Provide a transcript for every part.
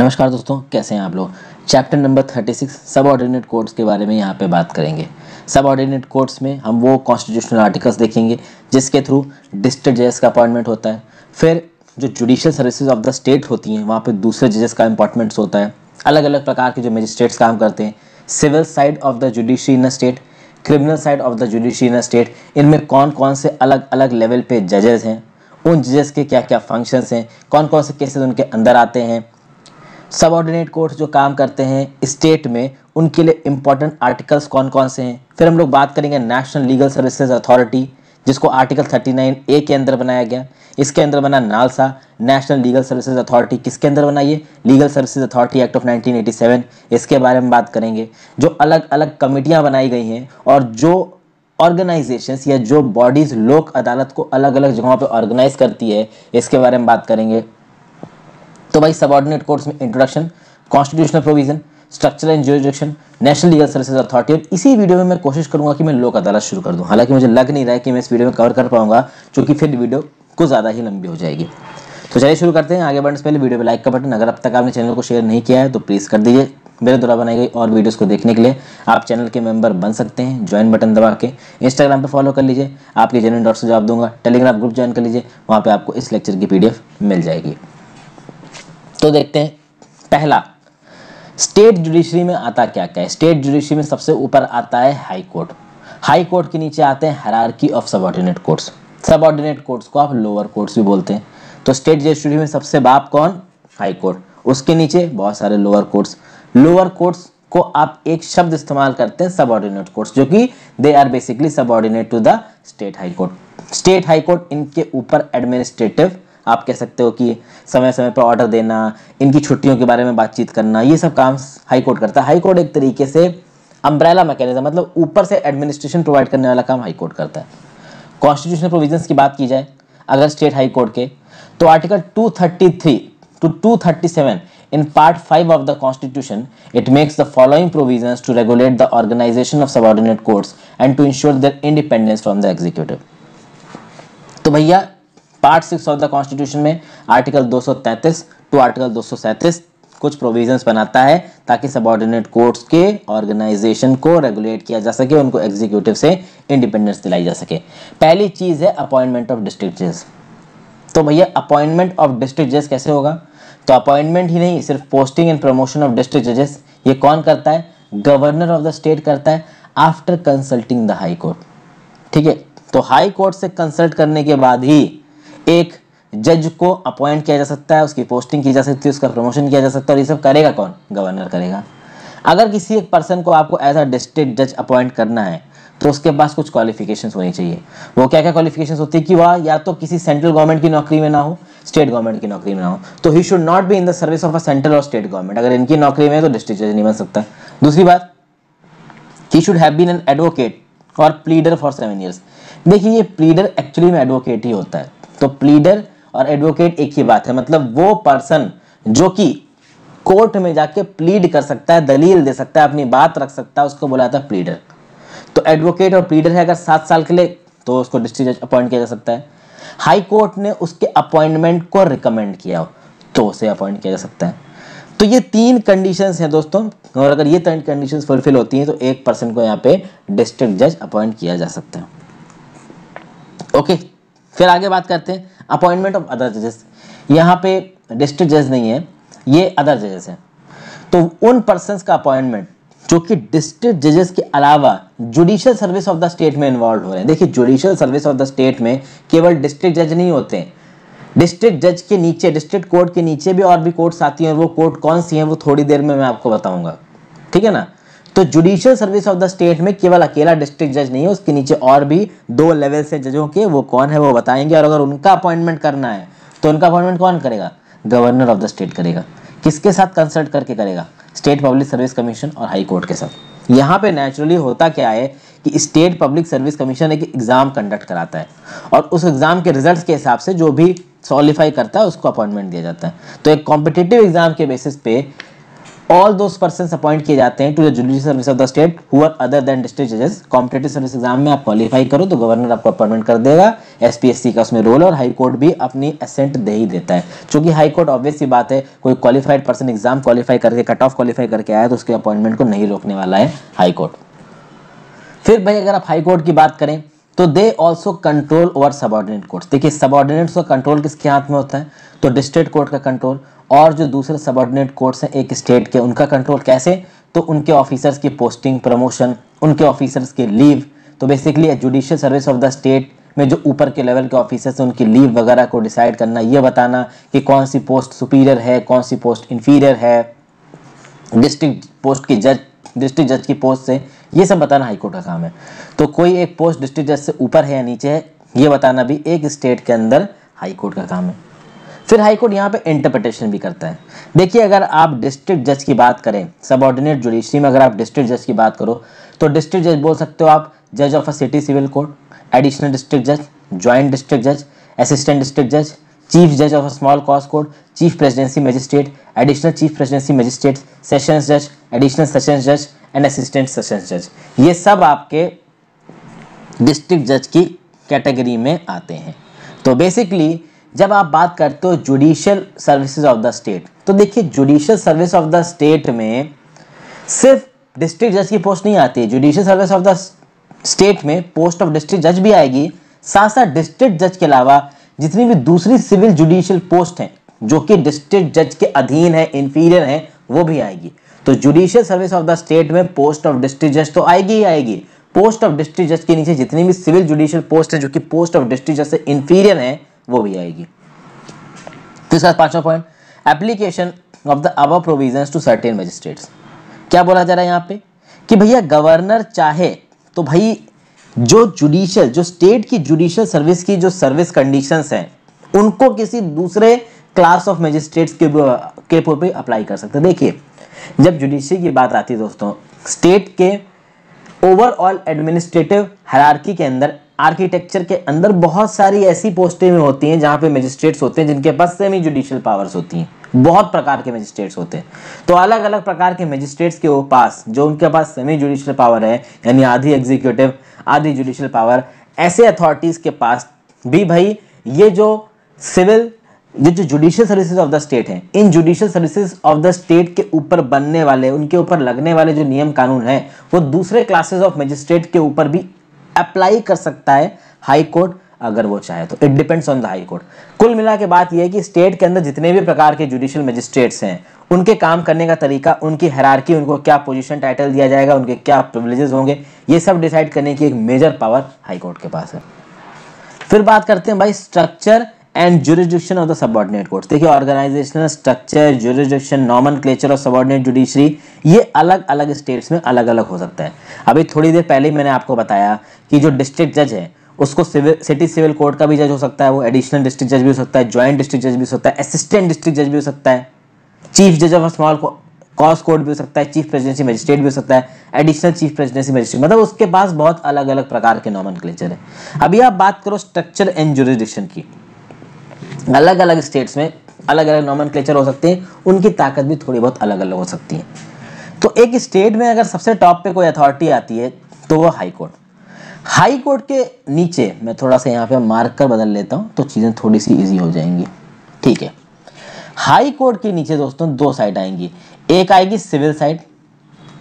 नमस्कार दोस्तों कैसे हैं आप लोग चैप्टर नंबर 36 सब ऑर्डिनेट कोर्ट्स के बारे में यहाँ पे बात करेंगे सब ऑर्डिनेट कोर्ट्स में हम वो कॉन्स्टिट्यूशनल आर्टिकल्स देखेंगे जिसके थ्रू डिस्ट्रिक्ट जजेस का अपॉइंटमेंट होता है फिर जो judicial services of the state होती हैं वहाँ पर दूसरे जजेस का अपॉइंटमेंट्स होता है अलग अलग प्रकार के जो मजिस्ट्रेट्स काम करते हैं civil side of the judiciary in state criminal side of the judiciary in state इनमें कौन कौन से अलग अलग लेवल पे जजेस हैं उन जजेस के क्या क्या फंक्शंस हैं कौन कौन से केसेस उनके अंदर आते हैं सबऑर्डिनेट कोर्ट जो काम करते हैं स्टेट में उनके लिए इंपॉर्टेंट आर्टिकल्स कौन कौन से हैं फिर हम लोग बात करेंगे नेशनल लीगल सर्विसेज अथॉरिटी जिसको आर्टिकल 39 ए के अंदर बनाया गया इसके अंदर बना NALSA national legal services authority किसके अंदर बनाइए legal services authority act of 1987 इसके बारे में बात करेंगे जो अलग अलग कमेटियाँ बनाई गई हैं और जो ऑर्गेनाइजेशंस या जो बॉडीज़ लोक अदालत को अलग अलग जगहों पर ऑर्गेनाइज करती है इसके बारे में बात करेंगे तो भाई सबॉर्डिनेट कोर्स में introduction constitutional provision structure and national legal services authority और इसी वीडियो में मैं कोशिश करूंगा कि मैं लोक अदालत शुरू कर दूं हालांकि मुझे लग नहीं रहा है कि मैं इस वीडियो में कवर कर पाऊंगा क्योंकि फिर वीडियो कुछ ज़्यादा ही लंबी हो जाएगी तो चलिए शुरू करते हैं आगे बढ़ने से पहले वीडियो पर लाइक का बटन अगर अब तक आपने चैनल को शेयर नहीं किया है तो प्लीज़ कर दीजिए मेरे द्वारा बनाई गई और वीडियोस को देखने के लिए आप चैनल के मेंबर बन सकते हैं ज्वाइन बटन दबा के इंस्टाग्राम पे फॉलो कर लीजिए आपके जेनुइन डॉट से जवाब दूंगा टेलीग्राम ग्रुप ज्वाइन कर लीजिए वहाँ पे आपको इस लेक्चर की पीडीएफ मिल जाएगी तो देखते हैं पहला स्टेट जुडिशरी में आता क्या क्या है स्टेट जुडिशरी में सबसे ऊपर आता है हाई कोर्ट हाई कोर्ट के नीचे आते हैं hierarchy of subordinate courts subordinate courts को आप लोअर कोर्ट्स भी बोलते हैं तो स्टेट जुडिशरी में सबसे बाप कौन हाई कोर्ट उसके नीचे बहुत सारे लोअर कोर्ट्स लोअर कोर्ट्स को आप एक शब्द इस्तेमाल करते हैं सबॉर्डिनेट कोर्ट्स जो कि they are basically subordinate to the state high court state high court इनके ऊपर एडमिनिस्ट्रेटिव आप कह सकते हो कि समय समय पर ऑर्डर देना इनकी छुट्टियों के बारे में बातचीत करना ये सब काम हाई कोर्ट करता है हाई कोर्ट एक तरीके से अम्ब्रैला मैकेनिज्म मतलब ऊपर से एडमिनिस्ट्रेशन प्रोवाइड करने वाला काम हाई कोर्ट करता है कॉन्स्टिट्यूशनल प्रोविजंस की बात की जाए अगर स्टेट हाई कोर्ट के तो article 233 to 237 in part five of the constitution it makes the following provisions to regulate the organisation of subordinate courts and to insure their independence from the executive तो भैया part six of the constitution में article 233 to article 237 कुछ provisions बनाता है ताकि subordinate courts के organisation को regulate किया जा सके उनको एग्जीक्यूटिव से इंडिपेंडेंस दिलाई जा सके पहली चीज़ है अपॉइंटमेंट ऑफ डिस्ट्रिक्ट जज तो भैया अपॉइंटमेंट ऑफ डिस्ट्रिक्ट जज कैसे होगा तो अपॉइंटमेंट ही नहीं सिर्फ posting and promotion of district जजेस ये कौन करता है गवर्नर ऑफ द स्टेट करता है after consulting the high court ठीक है तो हाई कोर्ट से कंसल्ट करने के बाद ही एक जज को अपॉइंट किया जा सकता है उसकी पोस्टिंग की जा सकती है उसका प्रमोशन किया जा सकता है और ये सब करेगा कौन गवर्नर करेगा अगर किसी एक पर्सन को आपको एज अ डिस्ट्रिक्ट जज अपॉइंट करना है तो उसके पास कुछ क्वालिफिकेशंस होनी चाहिए वो क्या क्या क्वालिफिकेशंस होती है कि वह या तो किसी सेंट्रल गवर्नमेंट की नौकरी में ना हो स्टेट गवर्नमेंट की नौकरी में ना हो तो he should not be in the service of a central और स्टेट गवर्नमेंट अगर इनकी नौकरी में है तो डिस्ट्रिक्ट जज नहीं बन सकता दूसरी बात he should have been an advocate for pleader for seven years देखिए ये प्लीडर एक्चुअली में एडवोकेट ही होता है तो प्लीडर और एडवोकेट एक ही बात है मतलब वो पर्सन जो कि कोर्ट में जाके प्लीड कर सकता है दलील दे सकता है अपनी बात रख सकता है उसको बुलाता है प्लीडर तो एडवोकेट और प्लीडर है अगर सात साल के लिए तो उसको डिस्ट्रिक्ट जज अपॉइंट किया जा सकता है हाई कोर्ट ने उसके अपॉइंटमेंट को रिकमेंड किया हो तो उसे अपॉइंट किया जा सकता है तो ये तीन कंडीशंस हैं दोस्तों और अगर ये तीन कंडीशंस फुलफिल होती हैं तो एक पर्सन को यहाँ पे डिस्ट्रिक्ट जज अपॉइंट किया जा सकता है ओके फिर आगे बात करते हैं अपॉइंटमेंट ऑफ अदर जजेस यहाँ पे डिस्ट्रिक्ट जज नहीं है ये अदर जजेस हैं तो उन पर्सन का अपॉइंटमेंट जो कि डिस्ट्रिक्ट जजेस के अलावा judicial service of the state में इन्वॉल्व हो रहे हैं देखिए judicial service of the state में केवल डिस्ट्रिक्ट जज नहीं होते हैं डिस्ट्रिक्ट जज के नीचे डिस्ट्रिक्ट कोर्ट के नीचे भी और भी कोर्ट्स आती हैं वो कोर्ट कौन सी हैं वो थोड़ी देर में मैं आपको बताऊंगा ठीक है ना तो judicial service of the state में केवल अकेला डिस्ट्रिक्ट जज नहीं है उसके नीचे और भी दो लेवल से जजों के वो कौन है वो बताएंगे और अगर उनका अपॉइंटमेंट करना है तो उनका अपॉइंटमेंट कौन करेगा गवर्नर ऑफ द स्टेट करेगा किसके साथ कंसल्ट करके करेगा स्टेट पब्लिक सर्विस कमीशन और हाई कोर्ट के साथ यहाँ पे नेचुरली होता क्या है कि स्टेट पब्लिक सर्विस कमीशन एक एग्ज़ाम कंडक्ट कराता है और उस एग्ज़ाम के रिजल्ट्स के हिसाब से जो भी सॉलिफाई करता है उसको अपॉइंटमेंट दिया जाता है तो एक कॉम्पिटेटिव एग्ज़ाम के बेसिस पे ऑल दो पर्सन अपॉइंट किए जाते हैं to the judicial service of the state हुआ अदर देन डिस्ट्रिक्ट जजेस कॉम्पिटेटिव सर्विस एग्जाम में आप क्वालिफाई करो तो गवर्नर आपको अपॉइंटमेंट कर देगा एसपीएससी का उसमें रोल और हाई कोर्ट भी अपनी असेंट दे ही देता है चूंकि हाई कोर्ट ऑब्वियस ही बात है कोई क्वालिफाइड पर्सन एग्जाम क्वालिफाई करके कट ऑफ क्वालिफाई करके आया तो उसके अपॉइंटमेंट को नहीं रोकने वाला है हाईकोर्ट फिर भाई अगर आप हाईकोर्ट की बात करें तो they also control over subordinate courts देखिए सबॉर्डिनेट्स का कंट्रोल किसके हाथ में होता है तो डिस्ट्रिक्ट कोर्ट का कंट्रोल और जो दूसरे सबॉर्डिनेट कोर्ट्स हैं एक स्टेट के उनका कंट्रोल कैसे तो उनके ऑफिसर्स की पोस्टिंग प्रमोशन उनके ऑफिसर्स के लीव तो basically judicial service of the state में जो ऊपर के लेवल के ऑफिसर्स हैं उनकी लीव वगैरह को डिसाइड करना ये बताना कि कौन सी पोस्ट सुपीरियर है कौन सी पोस्ट इन्फीरियर है डिस्ट्रिक्ट पोस्ट की जज डिस्ट्रिक्ट जज की पोस्ट से ये सब बताना हाईकोर्ट का काम है तो कोई एक पोस्ट डिस्ट्रिक्ट जज से ऊपर है या नीचे है ये बताना भी एक स्टेट के अंदर हाईकोर्ट का काम है फिर हाईकोर्ट यहाँ पे इंटरप्रिटेशन भी करता है देखिए अगर आप डिस्ट्रिक्ट जज की बात करें ऑर्डिनेट जुडिशरी में अगर आप डिस्ट्रिक्ट जज की बात करो तो डिस्ट्रिक्ट जज बोल सकते हो आप जज of a city civil court additional district जज ज्वाइंट डिस्ट्रिक्ट जज असिस्टेंट डिस्ट्रिक्ट जज चीफ जज of small cos court chief presidency magistrate additional chief presidency magistrate sessions जज एडिशनल सेशंस जज एंड असिस्टेंट सेशंस जज ये सब आपके डिस्ट्रिक्ट जज की कैटेगरी में आते हैं तो बेसिकली जब आप बात करते हो judicial services of the state तो देखिए judicial service of the state में सिर्फ डिस्ट्रिक्ट जज की पोस्ट नहीं आती है judicial service of the state में पोस्ट ऑफ डिस्ट्रिक्ट जज भी आएगी साथ साथ डिस्ट्रिक्ट जज के अलावा जितनी भी दूसरी सिविल जुडिशियल पोस्ट हैं जो कि डिस्ट्रिक्ट जज के अधीन है इन्फीरियर है वो भी आएगी तो judicial service of the state में पोस्ट ऑफ डिस्ट्रिक्ट जज तो आएगी ही आएगी पोस्ट ऑफ डिस्ट्रिक्ट जज के नीचे जितनी भी सिविल जुडिशियल पोस्ट है जो कि पोस्ट ऑफ डिस्ट्रिक्ट जज से इन्फीरियर है वो भी आएगी तीसरा पांचवा point application of the our provision to certain magistrate क्या बोला जा रहा है यहाँ पे कि भैया गवर्नर चाहे तो भाई जो जुडिशियल जो स्टेट की जुडिशियल सर्विस की जो सर्विस कंडीशंस हैं उनको किसी दूसरे क्लास ऑफ मजिस्ट्रेट्स के के ऊपर भी अप्लाई कर सकते हैं देखिए जब जुडिशरी की बात आती है दोस्तों स्टेट के ओवरऑल एडमिनिस्ट्रेटिव हरारकी के अंदर आर्किटेक्चर के अंदर बहुत सारी ऐसी पोस्टें भी होती हैं जहाँ पे मजिस्ट्रेट्स होते हैं जिनके पास सेमी जुडिशियल पावर्स होती हैं बहुत प्रकार के मजिस्ट्रेट्स होते हैं तो अलग अलग प्रकार के मजिस्ट्रेट्स के पास जो उनके पास सेमी जुडिशियल पावर है यानी आधी एग्जीक्यूटिव आदि जुडिशल पावर ऐसे अथॉरिटीज़ के पास भी भाई ये जो सिविल ये जो judicial services of the state हैं इन judicial services of the state के ऊपर बनने वाले उनके ऊपर लगने वाले जो नियम कानून हैं वो दूसरे क्लासेस ऑफ मजिस्ट्रेट के ऊपर भी अप्लाई कर सकता है हाई कोर्ट अगर वो चाहे तो it depends on the high court कुल मिला के बात यह है कि स्टेट के अंदर जितने भी प्रकार के जुडिशियल मजिस्ट्रेट्स हैं उनके काम करने का तरीका उनकी हरारकी उनको क्या पोजीशन टाइटल दिया जाएगा उनके क्या प्रिवलेजेस होंगे ये सब डिसाइड करने की एक मेजर पावर हाई कोर्ट के पास है फिर बात करते हैं भाई structure and jurisdiction of the subordinate court देखिए organizational structure jurisdiction nomenclature of subordinate judiciary ये अलग अलग स्टेट्स में अलग अलग हो सकता है अभी थोड़ी देर पहले मैंने आपको बताया कि जो डिस्ट्रिक्ट जज है उसको सिविल सिटी सिविल कोर्ट का भी जज हो सकता है वो एडिशनल डिस्ट्रिक्ट जज भी हो सकता है ज्वाइंट डिस्ट्रिक्ट जज भी हो सकता है असिस्टेंट डिस्ट्रिक्ट जज भी हो सकता है चीफ जज ऑफ स्मॉल कॉस कोर्ट भी हो सकता है चीफ प्रेसिडेंसी मजिस्ट्रेट भी हो सकता है एडिशनल चीफ प्रेसिडेंसी मजिस्ट्रेट मतलब उसके पास बहुत अलग अलग प्रकार के नॉमन क्लेचर है अभी आप बात करो स्ट्रक्चर एंड जुरिस्डिक्शन की अलग अलग स्टेट्स में अलग अलग नॉमन क्लेचर हो सकते हैं उनकी ताकत भी थोड़ी बहुत अलग अलग हो सकती है तो एक स्टेट में अगर सबसे टॉप पे कोई अथॉरिटी आती है तो वो हाई कोर्ट हाई कोर्ट के नीचे मैं थोड़ा सा यहाँ पे मार्क कर बदल लेता हूँ तो चीज़ें थोड़ी सी इजी हो जाएंगी ठीक है हाई कोर्ट के नीचे दोस्तों दो साइड आएंगी एक आएगी सिविल साइड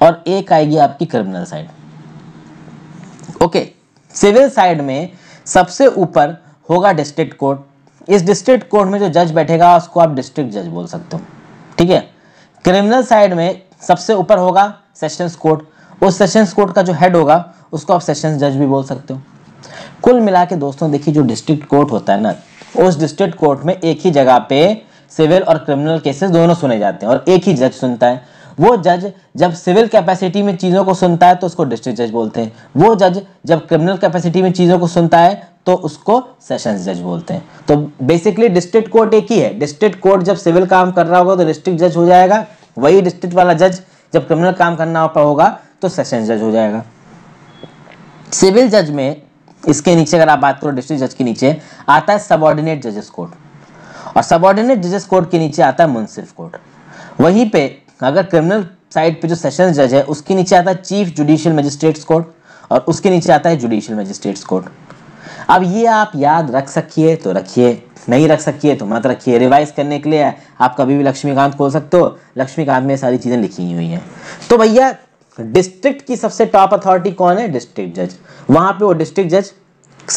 और एक आएगी आपकी criminal side okay civil side में सबसे ऊपर होगा डिस्ट्रिक्ट कोर्ट इस डिस्ट्रिक्ट कोर्ट में जो जज बैठेगा उसको आप डिस्ट्रिक्ट जज बोल सकते हो ठीक है क्रिमिनल साइड में सबसे ऊपर होगा सेशंस कोर्ट उस सेशंस कोर्ट का जो हेड होगा उसको आप सेशंस जज भी बोल सकते हो कुल मिला के दोस्तों देखिए जो डिस्ट्रिक्ट कोर्ट होता है ना उस डिस्ट्रिक्ट कोर्ट में एक ही जगह पे सिविल और क्रिमिनल केसेस दोनों सुने जाते हैं और एक ही जज सुनता है वो जज जब सिविल कैपेसिटी में चीज़ों को सुनता है तो उसको डिस्ट्रिक्ट जज बोलते हैं वो जज जब क्रिमिनल कैपेसिटी में चीज़ों को सुनता है तो उसको सेशंस जज बोलते हैं तो बेसिकली डिस्ट्रिक्ट कोर्ट एक ही है डिस्ट्रिक्ट कोर्ट जब सिविल काम कर रहा होगा तो डिस्ट्रिक्ट जज हो जाएगा वही डिस्ट्रिक्ट वाला जज जब क्रिमिनल काम करना होगा तो सेशंस जज हो जाएगा सिविल जज में इसके नीचे अगर आप बात करो डिस्ट्रिक्ट जज के नीचे आता है सबॉर्डिनेट जजेस कोर्ट और सबॉर्डिनेट जजेस कोर्ट के नीचे आता है मुंसिफ कोर्ट वहीं पे अगर क्रिमिनल साइड पे जो सेशन जज है उसके नीचे आता है चीफ जुडिशियल मजिस्ट्रेट्स कोर्ट और उसके नीचे आता है जुडिशियल मजिस्ट्रेट्स कोर्ट अब ये आप याद रख सकिए तो रखिए नहीं रख सकिए तो मत रखिए रिवाइज करने के लिए आप कभी भी लक्ष्मीकांत खोल सकते हो लक्ष्मीकांत में सारी चीज़ें लिखी हुई हैं तो भैया डिस्ट्रिक्ट की सबसे टॉप अथॉरिटी कौन है डिस्ट्रिक्ट जज वहाँ पे वो डिस्ट्रिक्ट जज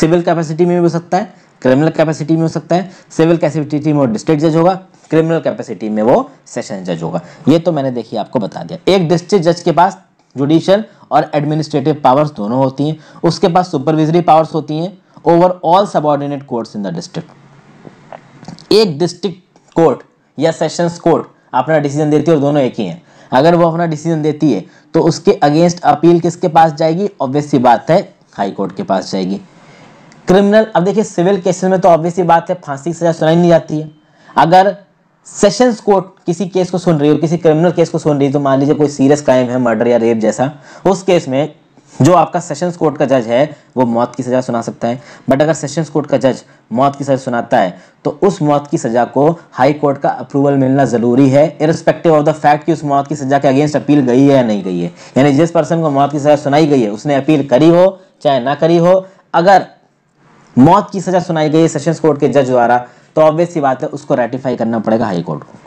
सिविल कैपेसिटी में भी हो सकता है क्रिमिनल कैपेसिटी में हो सकता है सिविल कैपेसिटी में वो डिस्ट्रिक्ट जज होगा क्रिमिनल कैपेसिटी में वो सेशन जज होगा ये तो मैंने देखिए आपको बता दिया एक डिस्ट्रिक्ट जज के पास जुडिशियल और एडमिनिस्ट्रेटिव पावर्स दोनों होती हैं उसके पास सुपरविजरी पावर्स होती हैं over all subordinate courts in the district एक डिस्ट्रिक्ट कोर्ट या सेशंस कोर्ट अपना डिसीजन देती है और दोनों एक ही हैं अगर वो अपना डिसीजन देती है तो उसके अगेंस्ट अपील किसके पास जाएगी ऑब्वियसली बात है हाई कोर्ट के पास जाएगी क्रिमिनल अब देखिए सिविल केसेस में तो ऑब्वियसली बात है फांसी की सजा सुनाई नहीं जाती है अगर सेशंस कोर्ट किसी केस को सुन रही हो किसी क्रिमिनल केस को सुन रही है तो मान लीजिए कोई सीरियस क्राइम है मर्डर या रेप जैसा उस केस में जो आपका सेशंस कोर्ट का जज है वो मौत की सज़ा सुना सकता है बट अगर सेशंस कोर्ट का जज मौत की सज़ा सुनाता है तो उस मौत की सज़ा को हाई कोर्ट का अप्रूवल मिलना ज़रूरी है इरिस्पेक्टिव ऑफ द फैक्ट कि उस मौत की सज़ा के अगेंस्ट अपील गई है या नहीं गई है यानी जिस पर्सन को मौत की सज़ा सुनाई गई है उसने अपील करी हो चाहे ना करी हो अगर मौत की सजा सुनाई गई सेशंस कोर्ट के जज द्वारा तो ऑब्वियस ही बात है उसको रेटिफाई करना पड़ेगा हाई कोर्ट को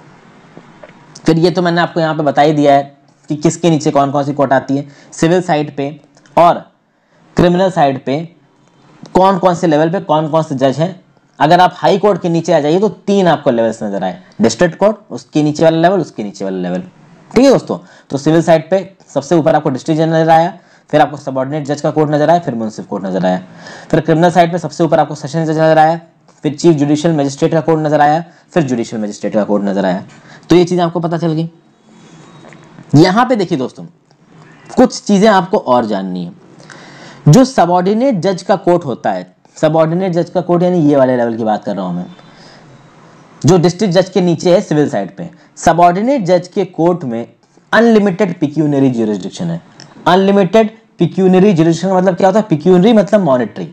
फिर ये तो मैंने आपको यहाँ पे बता ही दिया है कि किसके नीचे कौन कौन सी कोर्ट आती है सिविल साइड पे और क्रिमिनल साइड पे कौन कौन से लेवल पे कौन कौन से जज हैं अगर आप हाई कोर्ट के नीचे आ जाइए तो तीन आपको लेवल्स नजर आए डिस्ट्रिक्ट कोर्ट उसके नीचे वाला लेवल उसके नीचे वाला लेवल ठीक है दोस्तों तो सिविल साइड पे सबसे ऊपर आपको डिस्ट्रिक्ट जज नजर आया फिर आपको सबॉर्डिनेट जज का कोर्ट नजर आया फिर मुंसिफ कोर्ट नजर आया फिर क्रिमिनल साइड में सबसे ऊपर आपको सेशन जज नजर आया फिर चीफ जुडिशियल मजिस्ट्रेट का कोर्ट नजर आया फिर जुडिशियल मजिस्ट्रेट का कोर्ट नजर आया तो ये चीज़ें आपको पता चल गई यहां पे देखिए दोस्तों कुछ चीज़ें आपको और जाननी है जो सबॉर्डिनेट जज का कोर्ट होता है सबॉर्डिनेट जज का कोर्ट यानी ये वाले लेवल की बात कर रहा हूं मैं जो डिस्ट्रिक्ट जज के नीचे है सिविल साइड पे सबॉर्डिनेट जज के कोर्ट में अनलिमिटेड पिक्यूनरी ज्यूरिस्डिक्शन है अनलिमिटेड पिक्यूनरी जुडिशन मतलब क्या होता है पिक्यूनरी मतलब मॉनिटरी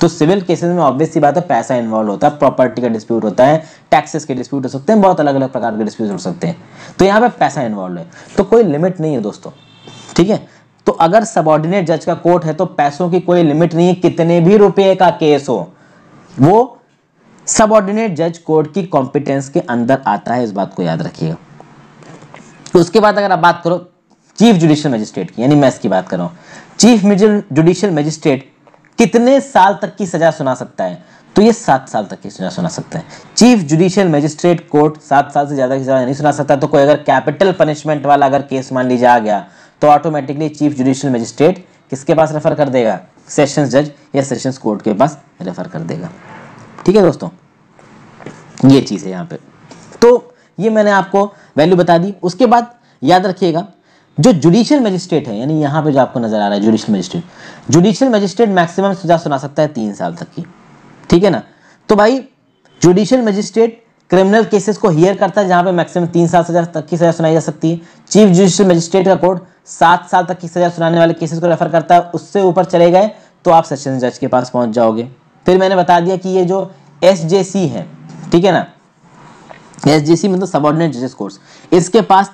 तो सिविल केसेस में ऑब्वियस सी बात है पैसा इन्वॉल्व होता है प्रॉपर्टी का डिस्प्यूट होता है टैक्सेस के डिस्प्यूट हो सकते हैं बहुत अलग अलग प्रकार के डिस्प्यूट हो सकते हैं तो यहाँ पे पैसा इन्वॉल्व है तो कोई लिमिट नहीं है दोस्तों ठीक है तो अगर सबॉर्डिनेट जज का कोर्ट है तो पैसों की कोई लिमिट नहीं है कितने भी रुपए का केस हो वो सबॉर्डिनेट जज कोर्ट की कॉम्पिटेंस के अंदर आता है इस बात को याद रखिएगा तो उसके बाद अगर आप बात करो चीफ जुडिशियल मजिस्ट्रेट की यानी मैं इसकी बात कर रहा हूं चीफ जुडिशियल मजिस्ट्रेट कितने साल तक की सजा सुना सकता है तो ये सात साल तक की सजा सुना सकता है चीफ जुडिशियल मजिस्ट्रेट कोर्ट सात साल से ज़्यादा की सजा नहीं सुना सकता तो कोई अगर कैपिटल पनिशमेंट वाला अगर केस मान लीजिए आ गया तो ऑटोमेटिकली चीफ जुडिशियल मजिस्ट्रेट किसके पास रेफर कर देगा सेशन जज या सेशंस कोर्ट के पास रेफर कर देगा ठीक है दोस्तों ये चीज़ है यहाँ पे तो ये मैंने आपको वैल्यू बता दी उसके बाद याद रखिएगा जो जुडिशियल मजिस्ट्रेट है यानी यहाँ पे जो आपको नजर आ रहा है judicial magistrate judicial magistrate maximum सजा सुना सकता है तीन साल तक की ठीक है ना तो भाई जुडिशियल मजिस्ट्रेट क्रिमिनल केसेस को हियर करता है जहाँ पे मैक्सिमम तीन साल सजा तक की सजा सुनाई जा सकती है चीफ जुडिशियल मजिस्ट्रेट का कोर्ट सात साल तक की सजा सुनाने वाले केसेस को रेफर करता है उससे ऊपर चले गए तो आप सेशन जज के पास पहुंच जाओगे फिर मैंने बता दिया कि ये जो एस है ठीक है ना एस मतलब सबॉर्डिनेट जजेस कोर्स इसके पास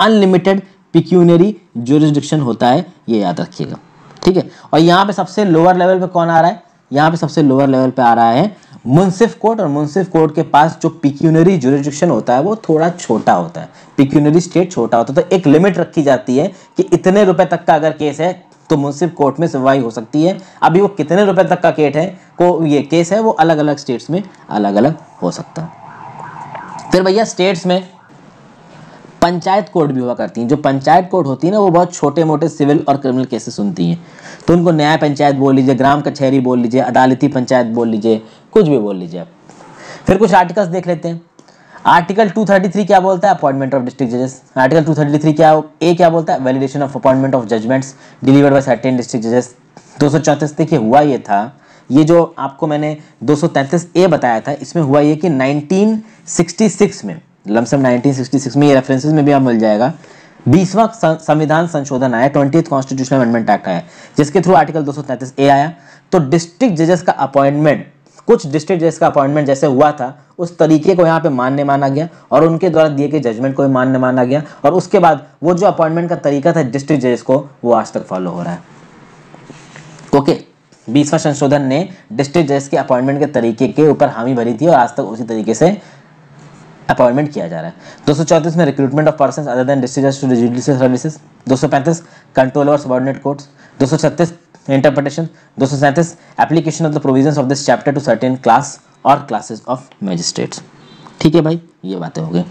अनलिमिटेड पिक्यूनरी जुरिस्डिक्शन होता है ये याद रखिएगा ठीक है और यहाँ पे सबसे लोअर लेवल पे कौन आ रहा है यहाँ पे सबसे लोअर लेवल पे आ रहा है मुंसिफ कोर्ट और मुंसिफ कोर्ट के पास जो पिक्यूनरी जोरिस्डिक्शन होता है वो थोड़ा छोटा होता है पिक्यूनरी स्टेट छोटा होता है तो एक लिमिट रखी जाती है कि इतने रुपए तक का अगर केस है तो मुंसिफ कोर्ट में सुनवाई हो सकती है अभी वो कितने रुपए तक का केट है को ये केस है वो अलग अलग स्टेट्स में अलग अलग हो सकता है फिर भैया स्टेट्स में पंचायत कोर्ट भी हुआ करती हैं जो पंचायत कोर्ट होती है ना वो बहुत छोटे मोटे सिविल और क्रिमिनल केसेस सुनती हैं तो उनको न्याय पंचायत बोल लीजिए ग्राम कचहरी बोल लीजिए अदालती पंचायत बोल लीजिए कुछ भी बोल लीजिए आप फिर कुछ आर्टिकल्स देख लेते हैं आर्टिकल 233 क्या बोलता है अपॉइंटमेंट ऑफ डिस्ट्रिक्ट जजेस आर्टिकल 233 क्या ए क्या बोलता है validation of appointment of judgments delivered by certain district जजेस दो देखिए हुआ ये था ये जो आपको मैंने तैंतीस ए बताया था इसमें हुआ ये कि 1966 में लमसम 1966 में ये रेफरेंसेज में भी आप मिल जाएगा बीसवा संविधान संशोधन आया ट्वेंटी कॉन्स्टिट्यूशन अमेंडमेंट एक्ट आया जिसके थ्रू आर्टिकल दो ए आया तो डिस्ट्रिक्ट जजेस का अपॉइंटमेंट कुछ डिस्ट्रिक्ट जजेस का अपॉइंटमेंट जैसे हुआ था उस तरीके को यहाँ पे मान्य माना गया और उनके द्वारा दिए गए जजमेंट को भी मान्य माना गया और उसके बाद वो जो अपॉइंटमेंट का तरीका था डिस्ट्रिक्ट जजेस को वो आज तक फॉलो हो रहा है ओके बीसवा संशोधन ने डिस्ट्रिक्ट जजेस के अपॉइंटमेंट के तरीके के ऊपर हामी भरी थी और आज तक उसी तरीके से अपॉइंटमेंट किया जा रहा है दो में recruitment of person other than district judges to judicial services दो कंट्रोल और सबॉर्डिनेट कोर्ट्स दो इंटरप्रटेशन दो application of the provision of this chapter to certain class और क्लासेस ऑफ मजिस्ट्रेट्स ठीक है भाई ये बातें हो गई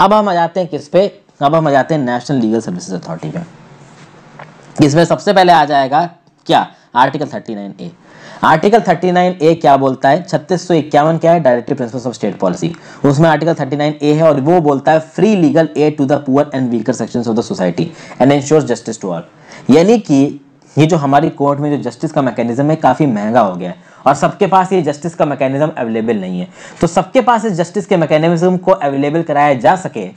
अब हम आ जाते हैं किस पे अब हम आ जाते हैं नेशनल लीगल सर्विसेज अथॉरिटी पे इसमें सबसे पहले आ जाएगा क्या article thirty nine A article 39 A क्या बोलता है छत्तीस क्या है directive principles of state policy उसमें आर्टिकल 39 ए है और वो बोलता है free legal aid to the poor and weaker sections of the society and ensure justice to all यानी कि ये जो हमारी कोर्ट में जो जस्टिस का मैकेनिज्म है काफ़ी महंगा हो गया है और सबके पास ये जस्टिस का मैकेनिज्म अवेलेबल नहीं है तो सबके पास इस जस्टिस के मैकेनिज्म को अवेलेबल कराया जा सके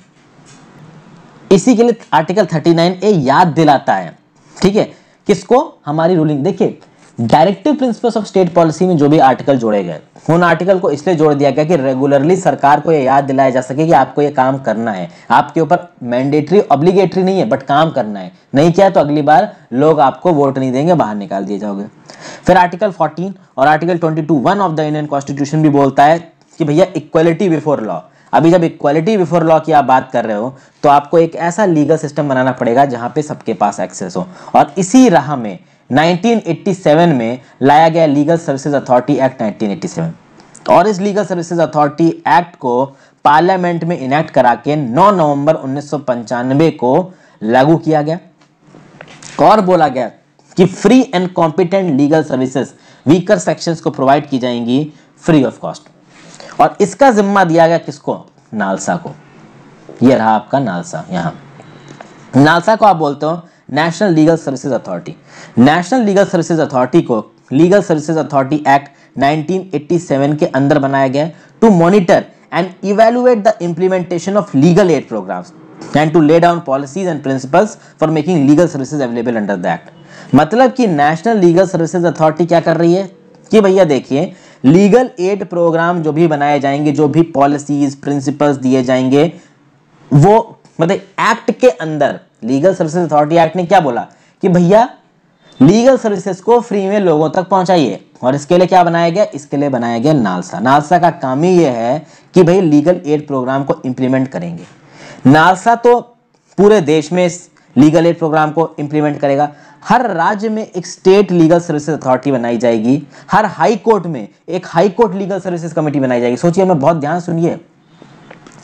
इसी के लिए आर्टिकल 39 ए याद दिलाता है ठीक है किसको हमारी रूलिंग देखिए directive principles of state policy में जो भी आर्टिकल जोड़े गए उन आर्टिकल को इसलिए जोड़ दिया गया कि रेगुलरली सरकार को यह याद दिलाया जा सके कि आपको यह काम करना है आपके ऊपर मैंडेटरी ऑब्लिगेटरी नहीं है बट काम करना है नहीं किया तो अगली बार लोग आपको वोट नहीं देंगे बाहर निकाल दिए जाओगे फिर आर्टिकल 14 और article 22 one of the Indian constitution भी बोलता है कि भैया इक्वलिटी बिफोर लॉ अभी जब इक्वलिटी बिफोर लॉ की आप बात कर रहे हो तो आपको एक ऐसा लीगल सिस्टम बनाना पड़ेगा जहां पे सबके पास एक्सेस हो और इसी राह में 1987 में लाया गया लीगल सर्विसेज अथॉरिटी एक्ट 1987 और इस लीगल सर्विसेज अथॉरिटी एक्ट को पार्लियामेंट में इनेक्ट करा के 9 नवंबर उन्नीस को लागू किया गया और बोला गया कि free and competent legal services weaker sections को प्रोवाइड की जाएंगी फ्री ऑफ कॉस्ट और इसका जिम्मा दिया गया किसको नालसा को यह रहा आपका नालसा यहां नालसा को आप बोलते हो national legal services authority national legal services authority को लीगल सर्विसेज अथॉरिटी एक्ट 1987 के अंदर बनाया गया to monitor and evaluate the implementation of legal aid programs and to lay down policies and principles for making legal services available under the act मतलब कि national legal services authority क्या कर रही है कि भैया देखिए लीगल एड प्रोग्राम जो भी बनाए जाएंगे जो भी पॉलिसीज प्रिंसिपल्स दिए जाएंगे वो मतलब एक्ट के अंदर लीगल सर्विसेज अथॉरिटी एक्ट ने क्या बोला कि भैया लीगल सर्विसेज को फ्री में लोगों तक पहुंचाइए और इसके लिए क्या बनाया गया इसके लिए बनाया गया नालसा नालसा का काम ही यह है कि भाई लीगल एड प्रोग्राम को इंप्लीमेंट करेंगे नालसा तो पूरे देश में इस लीगल एड प्रोग्राम को इंप्लीमेंट करेगा हर राज्य में एक स्टेट लीगल सर्विसेज अथॉरिटी बनाई जाएगी हर हाई कोर्ट में एक high court legal services committee बनाई जाएगी सोचिए मैं बहुत ध्यान सुनिए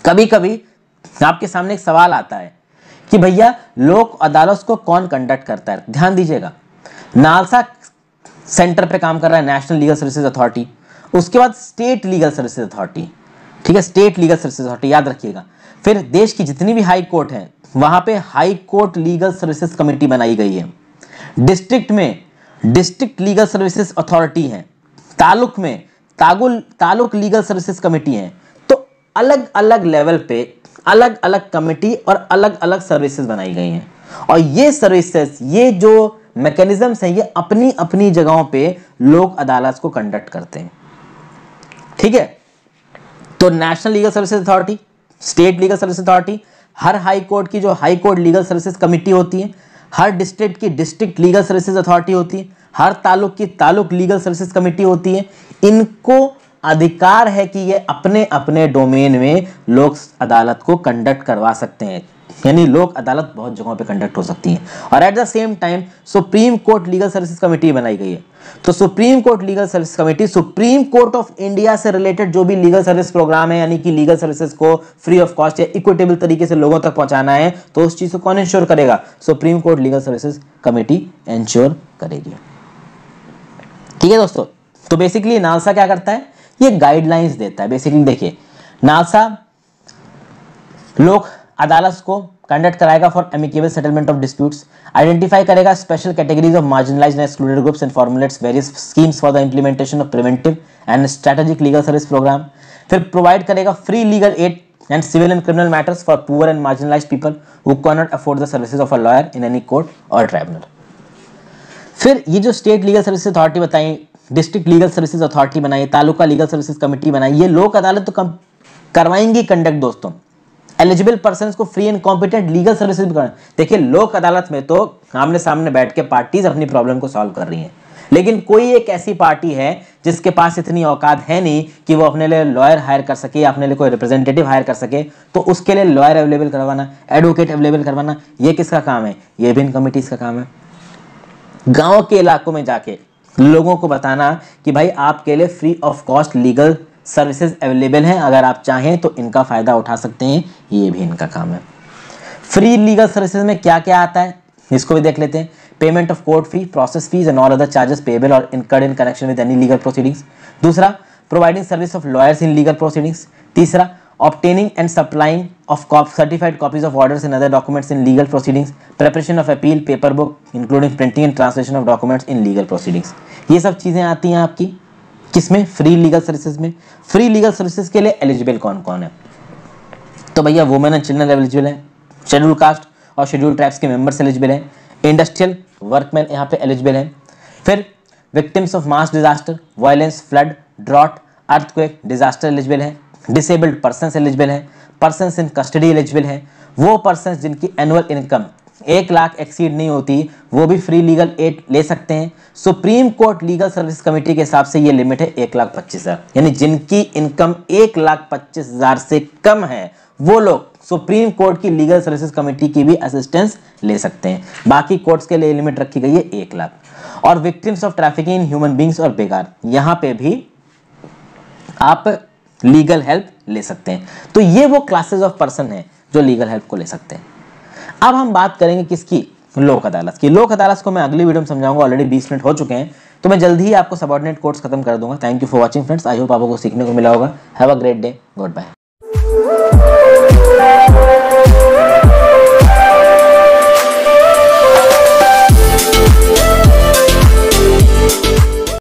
कभी कभी आपके सामने एक सवाल आता है कि भैया लोक अदालत को कौन कंडक्ट करता है ध्यान दीजिएगा नालसा सेंटर पे काम कर रहा है नेशनल लीगल सर्विसेज अथॉरिटी उसके बाद स्टेट लीगल सर्विसेज अथॉरिटी ठीक है स्टेट लीगल सर्विसेज अथॉरिटी याद रखिएगा फिर देश की जितनी भी हाई कोर्ट है वहां पे high court legal services committee बनाई गई है डिस्ट्रिक्ट में डिस्ट्रिक्ट लीगल सर्विसेज अथॉरिटी है तालुक में तालुक लीगल सर्विसेज कमेटी है तो अलग अलग लेवल पे अलग अलग कमेटी और अलग अलग सर्विसेज बनाई गई हैं और ये सर्विसेज ये जो मैकेनिज्म्स हैं ये अपनी अपनी जगहों पे लोक अदालत को कंडक्ट करते हैं ठीक है तो national legal services authority state legal service authority हर हाई कोर्ट की जो high court legal services committee होती है हर डिस्ट्रिक्ट की डिस्ट्रिक्ट लीगल सर्विसेज अथॉरिटी होती है हर तालुक की तालुक लीगल सर्विसेज कमेटी होती है इनको अधिकार है कि ये अपने अपने डोमेन में लोक अदालत को कंडक्ट करवा सकते हैं यानी लोक अदालत बहुत जगहों पे कंडक्ट हो सकती है और at the same time supreme court legal service committee बनाई गई है तो supreme court legal service committee supreme court of India से रिलेटेड जो भी लीगल सर्विस प्रोग्राम है यानी कि लीगल सर्विसेज को फ्री ऑफ कॉस्ट या इक्विटेबल तरीके से लोगों तक पहुंचाना है तो उस चीज़ को कौन इंश्योर करेगा supreme court legal services committee ensure करेगी ठीक है दोस्तों तो बेसिकली नालसा क्या करता है ये गाइडलाइंस देता है बेसिकली देखिए नासा लोक अदालत को कंडक्ट कराएगा for amicable settlement of disputes identify करेगा special categories of marginalize excluded groups and formulates various schemes for the implementation of preventive and strategic legal service program फिर प्रोवाइड करेगा free legal aid and civil and criminal matters for poor and marginalized people who cannot afford the services of a lawyer in any court और tribunal फिर ये जो state legal service authority बताई district legal services authority बनाई taluka legal services committee बनाई ये लोक अदालत तो करवाएंगी कंडक्ट दोस्तों एलिजिबल पर्सन को free and competent legal services भी करना देखिए लोक अदालत में तो आमने सामने बैठ के पार्टीज अपनी प्रॉब्लम को सॉल्व कर रही हैं लेकिन कोई एक ऐसी पार्टी है जिसके पास इतनी औकात है नहीं कि वो अपने लिए लॉयर हायर कर सके अपने लिए कोई रिप्रेजेंटेटिव हायर कर सके तो उसके लिए लॉयर अवेलेबल करवाना एडवोकेट अवेलेबल करवाना ये किसका काम है ये भी इन कमिटीज़ का काम है गांव के इलाकों में जाके लोगों को बताना कि भाई आपके लिए free of cost legal services available हैं अगर आप चाहें तो इनका फ़ायदा उठा सकते हैं ये भी इनका काम है फ्री लीगल सर्विसेज में क्या क्या आता है इसको भी देख लेते हैं payment of court fee process fees and all other charges payable और incurred in connection with any legal proceedings दूसरा providing service of lawyers in legal proceedings तीसरा obtaining and supplying of cop certified copies of orders and other documents in legal proceedings preparation of appeal paper book including printing and translation of documents in legal proceedings ये सब चीज़ें आती हैं आपकी किस में free legal services में free legal services के लिए एलिजिबल कौन कौन है तो भैया वुमेन एंड चिल्ड्रन एलिजिबल है शेड्यूल कास्ट और शेड्यूल ट्राइब्स के मेंबर्स एलिजिबल हैं इंडस्ट्रियल वर्कमैन यहाँ पे एलिजिबल हैं फिर victims of mass disaster violence flood drought earthquake disaster eligible हैं डिसेबल्ड पर्सन एलिजिबल हैं पर्सन इन कस्टडी एलिजिबल हैं वो पर्सन जिनकी एनुअल इनकम एक लाख एक्सीड नहीं होती वो भी फ्री लीगल एड ले सकते हैं supreme court legal service committee के हिसाब से ये लिमिट है एक लाख पच्चीस हज़ार यानी जिनकी इनकम एक लाख पच्चीस हज़ार से कम है वो लोग सुप्रीम कोर्ट की लीगल सर्विसेज कमेटी की भी असिस्टेंस ले सकते हैं बाकी कोर्ट्स के लिए लिमिट रखी गई है एक लाख और victims of trafficking in human beings और बेगार यहाँ पे भी आप लीगल हेल्प ले सकते हैं तो ये वो क्लासेज ऑफ पर्सन है जो लीगल हेल्प को ले सकते हैं अब हम बात करेंगे किसकी लोक अदालत की लोक अदालत को मैं अगली वीडियो में समझाऊंगा ऑलरेडी बीस मिनट हो चुके हैं तो मैं जल्दी ही आपको सबॉर्डिनेट कोर्स खत्म कर दूंगा thank you for watching friends I hope आपको सीखने को मिला होगा have a great day good bye